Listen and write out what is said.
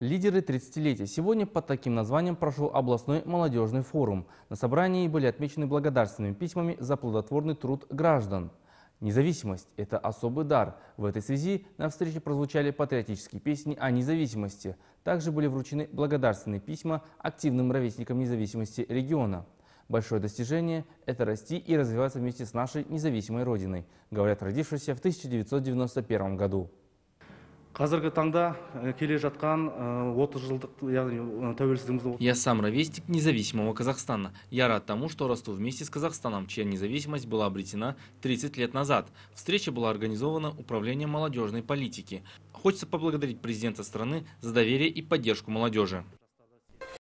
Лидеры 30-летия. Сегодня под таким названием прошел областной молодежный форум. На собрании были отмечены благодарственными письмами за плодотворный труд граждан. Независимость – это особый дар. В этой связи на встрече прозвучали патриотические песни о независимости. Также были вручены благодарственные письма активным ровесникам независимости региона. Большое достижение – это расти и развиваться вместе с нашей независимой Родиной, говорят родившиеся в 1991 году қазіргі таңда э, келе жатқан э, отыз жылдық яғни э, тәуелсіздігіміздің я сам ровесник независимого казахстана я рад тому что расту вместе с казахстаном чья независимость была обретена 30 лет назад встреча была организована управлением молодежной политики хочется поблагодарить президента страны за доверие и поддержку молодежи